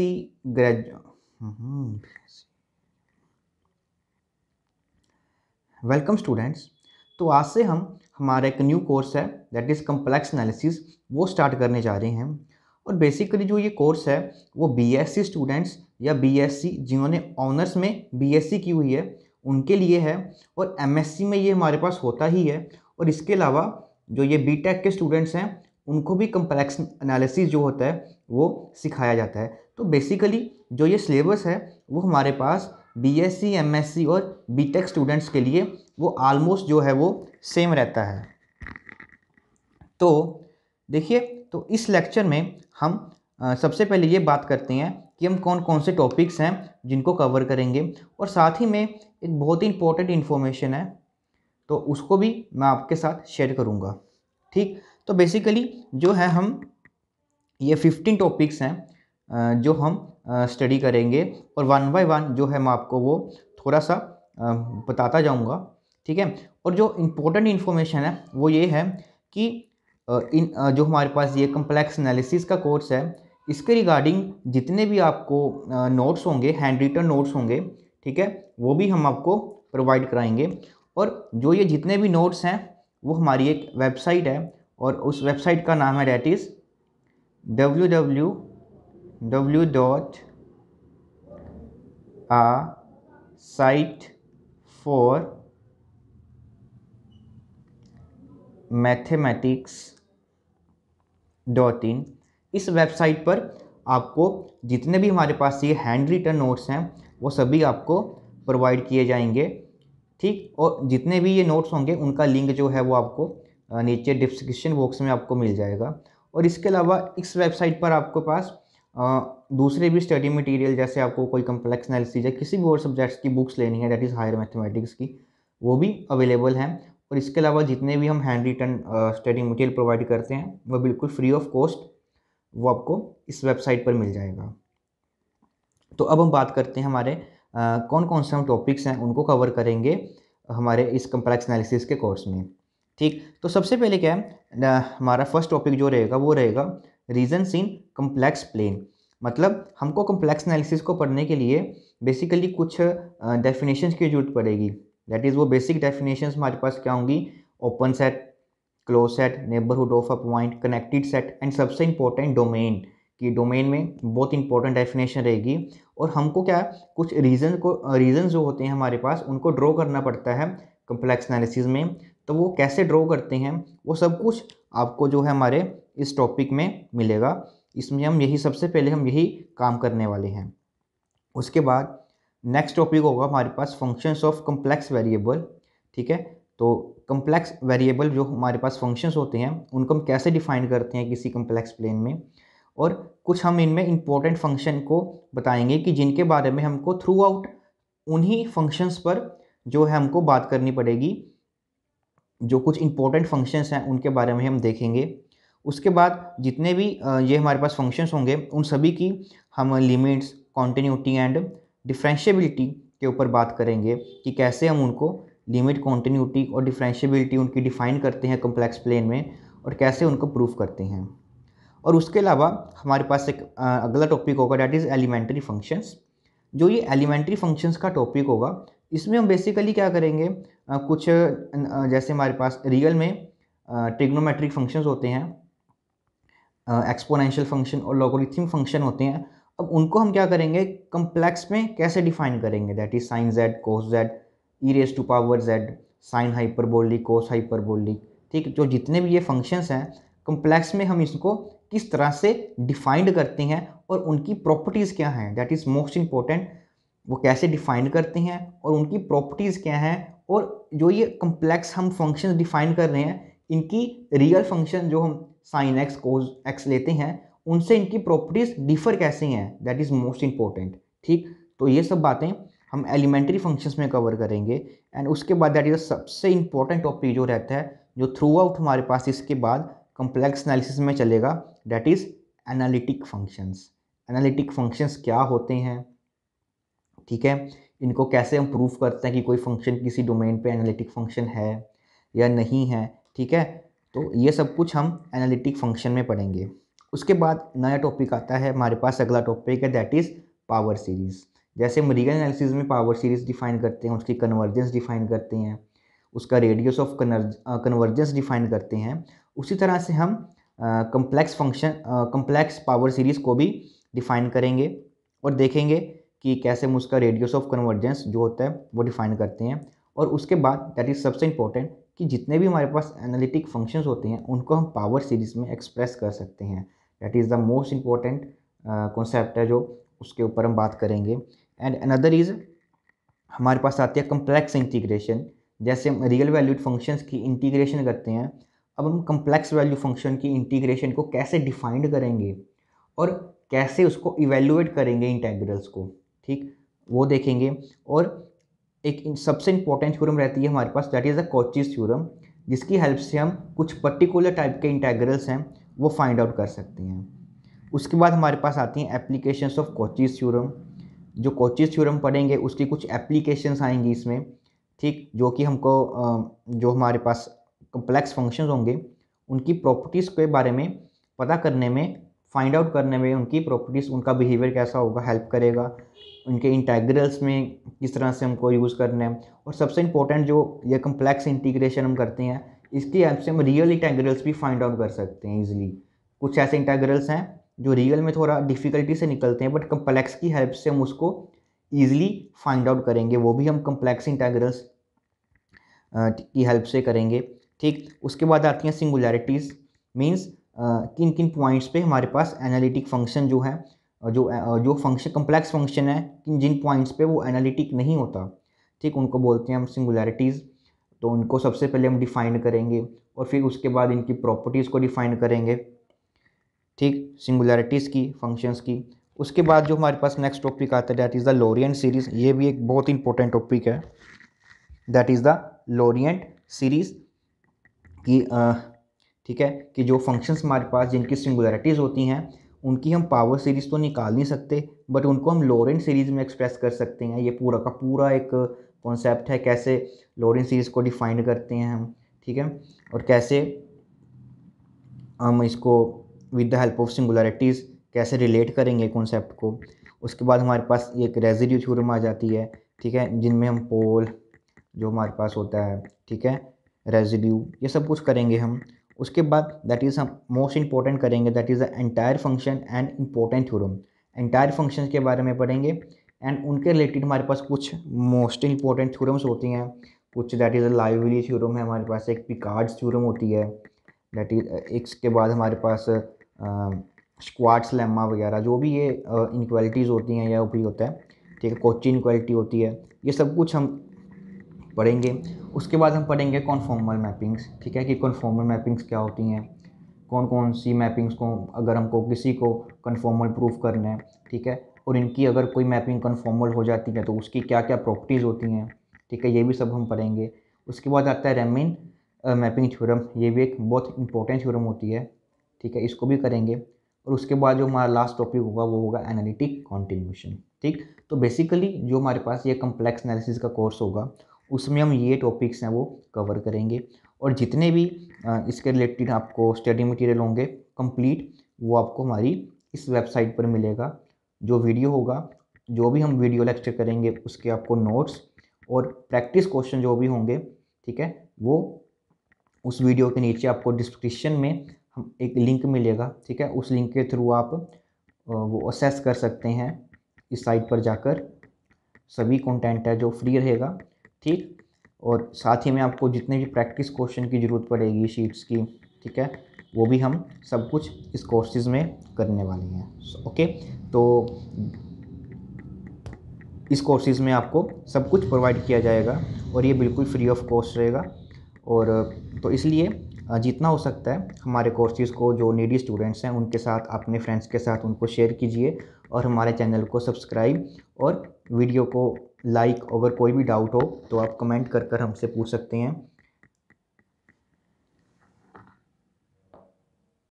सी ग्रेज welcome hmm. Students तो आज से हम हमारा एक न्यू कोर्स है दैट इज़ कम्प्लेक्स एनालिसिस वो स्टार्ट करने जा रहे हैं और बेसिकली जो ये कोर्स है वो बीएससी स्टूडेंट्स या बीएससी जिन्होंने ऑनर्स में बीएससी की हुई है उनके लिए है और एमएससी में ये हमारे पास होता ही है और इसके अलावा जो ये बीटेक के स्टूडेंट्स हैं उनको भी कम्प्लेक्स एनालिसिस जो होता है वो सिखाया जाता है तो बेसिकली जो ये सिलेबस है वो हमारे पास बीएससी, एमएससी और बीटेक स्टूडेंट्स के लिए वो आलमोस्ट जो है वो सेम रहता है तो देखिए तो इस लेक्चर में हम सबसे पहले ये बात करते हैं कि हम कौन कौन से टॉपिक्स हैं जिनको कवर करेंगे और साथ ही में एक बहुत ही इंपॉर्टेंट इन्फॉर्मेशन है तो उसको भी मैं आपके साथ शेयर करूँगा ठीक तो बेसिकली जो है हम ये फिफ्टीन टॉपिक्स हैं जो हम स्टडी करेंगे और वन बाय वन जो है मैं आपको वो थोड़ा सा बताता जाऊँगा ठीक है और जो इम्पोर्टेंट इन्फॉर्मेशन है वो ये है कि इन जो हमारे पास ये कम्प्लेक्स एनालिसिस का कोर्स है इसके रिगार्डिंग जितने भी आपको नोट्स होंगे हैंड रिटन नोट्स होंगे ठीक है वो भी हम आपको प्रोवाइड कराएंगे और जो ये जितने भी नोट्स हैं वो हमारी एक वेबसाइट है और उस वेबसाइट का नाम है that is W W w dot a site for mathematics dot in इस वेबसाइट पर आपको जितने भी हमारे पास ये हैंड रिटर्न नोट्स हैं वो सभी आपको प्रोवाइड किए जाएंगे ठीक और जितने भी ये नोट्स होंगे उनका लिंक जो है वो आपको नीचे डिस्क्रिप्शन बॉक्स में आपको मिल जाएगा और इसके अलावा इस वेबसाइट पर आपके पास दूसरे भी स्टडी मटेरियल जैसे आपको कोई कम्प्लेक्स एनालिसिस या किसी भी और सब्जेक्ट्स की बुक्स लेनी है दैट इज़ हायर मैथमेटिक्स की वो भी अवेलेबल हैं और इसके अलावा जितने भी हम handwritten study material provide करते हैं वो बिल्कुल फ्री ऑफ कॉस्ट वो आपको इस वेबसाइट पर मिल जाएगा तो अब हम बात करते हैं हमारे आ, कौन कौन से हम टॉपिक्स हैं उनको कवर करेंगे हमारे इस कम्प्लेक्स एनालिसिस के कोर्स में ठीक तो सबसे पहले क्या है हमारा फर्स्ट टॉपिक जो रहेगा वो रहेगा रीजन्स इन कम्प्लेक्स प्लेन मतलब हमको कम्प्लेक्स एनालिसिस को पढ़ने के लिए बेसिकली कुछ डेफिनेशंस की जरूरत पड़ेगी दैट इज़ वो बेसिक डेफिनेशंस हमारे पास क्या होंगी open set close set neighbourhood of a point connected set and सबसे इंपॉर्टेंट डोमेन कि डोमेन में बहुत इंपॉर्टेंट डेफिनेशन रहेगी और हमको क्या कुछ रीज़न को रीज़न जो होते हैं हमारे पास उनको ड्रॉ करना पड़ता है कम्प्लेक्स एनालिसिस में तो वो कैसे ड्रॉ करते हैं वो सब कुछ आपको जो है हमारे इस टॉपिक में मिलेगा इसमें हम यही सबसे पहले हम यही काम करने वाले हैं उसके बाद नेक्स्ट टॉपिक होगा हमारे पास फंक्शंस ऑफ कम्प्लेक्स वेरिएबल ठीक है तो कम्प्लेक्स वेरिएबल जो हमारे पास फंक्शंस होते हैं उनको हम कैसे डिफाइन करते हैं किसी कम्प्लेक्स प्लेन में और कुछ हम इनमें इम्पोर्टेंट फंक्शन को बताएंगे कि जिनके बारे में हमको थ्रू आउट उन्हीं फंक्शंस पर जो है हमको बात करनी पड़ेगी जो कुछ इम्पोर्टेंट फंक्शंस हैं उनके बारे में हम देखेंगे उसके बाद जितने भी ये हमारे पास फंक्शंस होंगे उन सभी की हम लिमिट्स कॉन्टीन्यूटी एंड डिफ्रेंशबिलिटी के ऊपर बात करेंगे कि कैसे हम उनको लिमिट कॉन्टीन्यूटी और डिफ्रेंशबिलिटी उनकी डिफ़ाइन करते हैं कम्प्लेक्स प्लेन में और कैसे उनको प्रूव करते हैं और उसके अलावा हमारे पास एक अगला टॉपिक होगा डैट इज़ एलिमेंट्री फंक्शंस जो ये एलिमेंट्री फंक्शंस का टॉपिक होगा इसमें हम बेसिकली क्या करेंगे कुछ जैसे हमारे पास रियल में ट्रिग्नोमेट्रिक फंक्शंस होते हैं एक्सपोनेंशियल फंक्शन और लॉगोरिथम फंक्शन होते हैं अब उनको हम क्या करेंगे कम्प्लेक्स में कैसे डिफाइन करेंगे that is sine z cos z e raise to power z sine hyperbolic cos hyperbolic ठीक जो जितने भी ये फंक्शंस हैं कम्प्लेक्स में हम इसको किस तरह से डिफाइंड करते हैं और उनकी प्रॉपर्टीज़ क्या हैं दैट इज़ मोस्ट इम्पॉर्टेंट वो कैसे डिफाइन करते हैं और उनकी प्रॉपर्टीज़ क्या हैं और जो ये कम्प्लेक्स हम फंक्शन डिफाइन कर रहे हैं इनकी रियल फंक्शन जो हम साइन एक्स कोज एक्स लेते हैं उनसे इनकी प्रॉपर्टीज डिफर कैसे हैं दैट इज़ मोस्ट इंपॉर्टेंट ठीक तो ये सब बातें हम एलिमेंट्री फंक्शंस में कवर करेंगे एंड उसके बाद दैट इज़ सबसे इंपॉर्टेंट टॉपिक जो रहता है जो थ्रू आउट हमारे पास इसके बाद कम्प्लेक्स एनालिसिस में चलेगा that is analytic functions analytic functions क्या होते हैं ठीक है इनको कैसे हम प्रूव करते हैं कि कोई फंक्शन किसी डोमेन पे एनालिटिक फंक्शन है या नहीं है ठीक है तो ये सब कुछ हम एनालिटिक फंक्शन में पढ़ेंगे उसके बाद नया टॉपिक आता है हमारे पास अगला टॉपिक है दैट इज़ पावर सीरीज़ जैसे हम एनालिसिस में पावर सीरीज़ डिफाइन करते हैं उसकी कन्वर्जेंस डिफाइन करते हैं उसका रेडियस ऑफ कन्वर्जेंस डिफाइन करते हैं उसी तरह से हम complex function complex power series को भी डिफाइन करेंगे और देखेंगे कि कैसे हम उसका रेडियस ऑफ कन्वर्जेंस जो होता है वो डिफाइन करते हैं और उसके बाद दैट इज़ सबसे इम्पोर्टेंट कि जितने भी हमारे पास एनालिटिक फंक्शंस होते हैं उनको हम पावर सीरीज में एक्सप्रेस कर सकते हैं that is the most important concept है जो उसके ऊपर हम बात करेंगे एंड अनदर इज़ हमारे पास आती है कम्प्लेक्स इंटीग्रेशन जैसे हम रियल वैल्यूड फंक्शंस की इंटीग्रेशन करते हैं अब हम कम्प्लेक्स वैल्यू फंक्शन की इंटीग्रेशन को कैसे डिफाइंड करेंगे और कैसे उसको इवेल्यूएट करेंगे इंटेग्रल्स को ठीक वो देखेंगे और एक सबसे इंपॉर्टेंट थ्योरम रहती है हमारे पास that is the Cauchy's theorem जिसकी हेल्प से हम कुछ पर्टिकुलर टाइप के इंटेग्रल्स हैं वो फाइंड आउट कर सकते हैं उसके बाद हमारे पास आती हैं एप्लीकेशंस ऑफ कोचिज थ्योरम जो कोचिज थ्योरम पढ़ेंगे उसकी कुछ एप्लीकेशंस आएंगी इसमें ठीक जो कि हमको जो हमारे पास कम्प्लेक्स फंक्शन होंगे उनकी प्रॉपर्टीज़ के बारे में पता करने में फाइंड आउट करने में उनकी प्रॉपर्टीज़ उनका बिहेवियर कैसा होगा हेल्प करेगा उनके इंटेग्रल्स में किस तरह से हमको यूज़ करना है और सबसे इम्पोर्टेंट जो ये कम्प्लेक्स इंटीग्रेशन हम करते हैं इसकी हेल्प से हम रियल इंटेग्रल्स भी फाइंड आउट कर सकते हैं ईजिली कुछ ऐसे इंटेग्रल्स हैं जो रियल में थोड़ा डिफ़िकल्टी से निकलते हैं बट कम्प्लेक्स की हेल्प से हम उसको ईजिली फाइंड आउट करेंगे वो भी हम कम्प्लेक्स इंटेग्रल्स की हेल्प से करेंगे ठीक उसके बाद आती हैं सिंगुलैरिटीज़ मीन्स किन किन पॉइंट्स पे हमारे पास एनालिटिक फंक्शन जो है जो जो फंक्शन कम्प्लेक्स फंक्शन है किन जिन पॉइंट्स पे वो एनालिटिक नहीं होता ठीक उनको बोलते हैं हम सिंगुलैरिटीज़ तो उनको सबसे पहले हम डिफ़ाइन करेंगे और फिर उसके बाद इनकी प्रॉपर्टीज़ को डिफ़ाइन करेंगे ठीक सिंगुलैरिटीज़ की फंक्शंस की उसके बाद जो हमारे पास नेक्स्ट टॉपिक आता है that is the Laurent series ये भी एक बहुत इंपॉर्टेंट टॉपिक है that is the Laurent series की ठीक है कि जो फंक्शंस हमारे पास जिनकी सिंगुलरिटीज़ होती हैं उनकी हम पावर सीरीज़ तो निकाल नहीं सकते बट उनको हम लोरेंट सीरीज़ में एक्सप्रेस कर सकते हैं ये पूरा का पूरा एक कॉन्सेप्ट है कैसे लोरेंट सीरीज़ को डिफाइन करते हैं हम ठीक है और कैसे हम इसको with the help of singularities कैसे रिलेट करेंगे कॉन्सेप्ट को उसके बाद हमारे पास एक रेजिड्यू थ्योरम आ जाती है ठीक है जिनमें हम पोल जो हमारे पास होता है ठीक है रेजिड्यू ये सब कुछ करेंगे हम उसके बाद दैट इज़ हम मोस्ट इंपॉर्टेंट करेंगे that is the entire function and important theorem entire function के बारे में पढ़ेंगे एंड उनके रिलेटेड हमारे पास कुछ मोस्ट इंपॉर्टेंट थ्योरम्स होती हैं कुछ that is a Liouville theorem है हमारे पास एक पिकार्ड थ्योरम होती है दैट इज इसके बाद हमारे पास स्क्वाड्स लेमा वगैरह जो भी ये इनक्वालिटीज़ होती हैं या भी होता है ठीक है कोचिन क्वालिटी होती है ये सब कुछ हम पढ़ेंगे उसके बाद हम पढ़ेंगे कॉन्फॉर्मल मैपिंग्स ठीक है कि कॉन्फॉर्मल मैपिंग्स क्या होती हैं कौन कौन सी मैपिंग्स को अगर हमको किसी को कन्फॉर्मल प्रूफ करना है ठीक है और इनकी अगर कोई मैपिंग कन्फॉर्मल हो जाती है तो उसकी क्या क्या प्रॉपर्टीज़ होती हैं ठीक है ये भी सब हम पढ़ेंगे उसके बाद आता है रेमिन मैपिंग थ्योरम ये भी एक बहुत इंपॉर्टेंट थ्योरम होती है ठीक है इसको भी करेंगे और उसके बाद जो हमारा लास्ट टॉपिक होगा वो होगा एनालिटिक कॉन्टिन्यूशन ठीक तो बेसिकली जो हमारे पास ये कम्प्लेक्स एनालिसिस का कोर्स होगा उसमें हम ये टॉपिक्स हैं वो कवर करेंगे और जितने भी इसके रिलेटेड आपको स्टडी मटेरियल होंगे कंप्लीट वो आपको हमारी इस वेबसाइट पर मिलेगा जो वीडियो होगा जो भी हम वीडियो लेक्चर करेंगे उसके आपको नोट्स और प्रैक्टिस क्वेश्चन जो भी होंगे ठीक है वो उस वीडियो के नीचे आपको डिस्क्रिप्शन में हम एक लिंक मिलेगा ठीक है उस लिंक के थ्रू आप वो असेस कर सकते हैं इस साइट पर जाकर सभी कंटेंट है जो फ्री रहेगा ठीक और साथ ही में आपको जितने भी प्रैक्टिस क्वेश्चन की ज़रूरत पड़ेगी शीट्स की ठीक है वो भी हम सब कुछ इस कोर्सेज में करने वाले हैं ओके तो इस कोर्सेज में आपको सब कुछ प्रोवाइड किया जाएगा और ये बिल्कुल फ्री ऑफ कॉस्ट रहेगा और तो इसलिए जितना हो सकता है हमारे कोर्सेज़ को जो नीडी स्टूडेंट्स हैं उनके साथ अपने फ्रेंड्स के साथ उनको शेयर कीजिए और हमारे चैनल को सब्सक्राइब और वीडियो को लाइक like, अगर कोई भी डाउट हो तो आप कमेंट कर कर हमसे पूछ सकते हैं